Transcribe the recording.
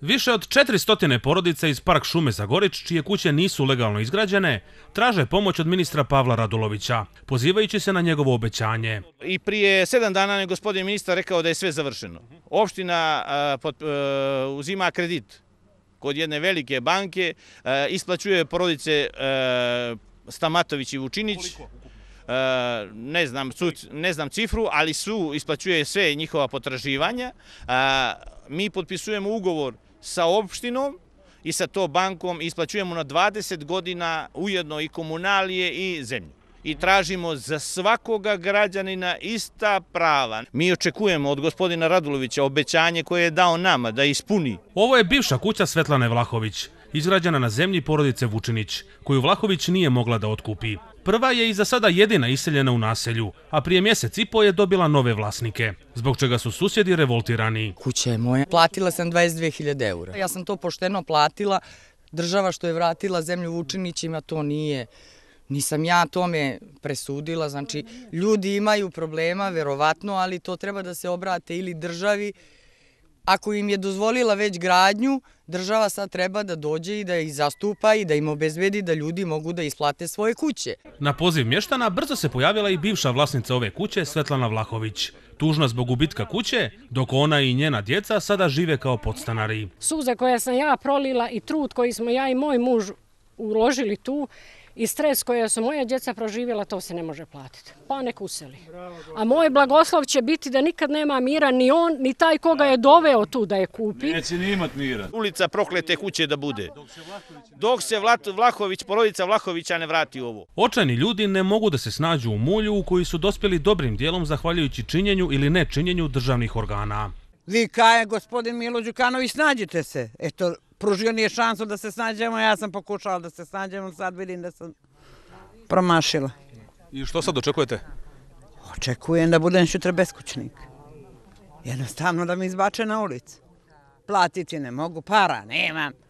Više od 400 porodice iz Park Šume Zagorić, čije kuće nisu legalno izgrađene, traže pomoć od ministra Pavla Radulovića, pozivajući se na njegovo obećanje. I prije sedam dana je gospodin ministar rekao da je sve završeno. Opština e, uzima kredit kod jedne velike banke, e, isplaćuje porodice e, Stamatović i Vučinić. Ne znam, ne znam cifru, ali su isplaćuje sve njihova potraživanja. Mi potpisujemo ugovor sa opštinom i sa to bankom isplaćujemo na 20 godina ujedno i komunalije i zemlju. I tražimo za svakoga građanina ista prava. Mi očekujemo od gospodina Radulovića obećanje koje je dao nama da ispuni. Ovo je bivša kuća Svetlane Vlahović izrađena na zemlji porodice Vučinić, koju Vlahović nije mogla da otkupi. Prva je i za sada jedina iseljena u naselju, a prije mjesec i po je dobila nove vlasnike, zbog čega su susjedi revoltirani. Kuća je moja. Platila sam 22.000 eura. Ja sam to pošteno platila. Država što je vratila zemlju Vučinićima, to nije... Nisam ja tome presudila, znači ljudi imaju problema, verovatno, ali to treba da se obrate ili državi, ako im je dozvolila već gradnju, država sad treba da dođe i da ih zastupa i da im obezvedi da ljudi mogu da isplate svoje kuće. Na poziv mještana brzo se pojavila i bivša vlasnica ove kuće Svetlana Vlahović. Tužna zbog ubitka kuće, dok ona i njena djeca sada žive kao podstanari. Suze koje sam ja prolila i trud koji smo ja i moj muž uložili tu i stres koje su moje djeca proživjela, to se ne može platiti. Pa nek useli. A moj blagoslov će biti da nikad nema mira ni on, ni taj koga je doveo tu da je kupi. Neće ni imat mira. Ulica proklete kuće da bude. Dok se Vlahović, porodica Vlahovića ne vrati u ovo. Očajni ljudi ne mogu da se snađu u mulju u koji su dospjeli dobrim dijelom zahvaljujući činjenju ili ne činjenju državnih organa. Vi kaje, gospodin Milo Đukanović, snađite se. Eto, pružio nije šansu da se snađemo, ja sam pokušala da se snađemo, sad vidim da sam promašila. I što sad očekujete? Očekujem da budem šutra beskućnik. Jednostavno da mi izbače na ulicu. Platiti ne mogu, para nemam.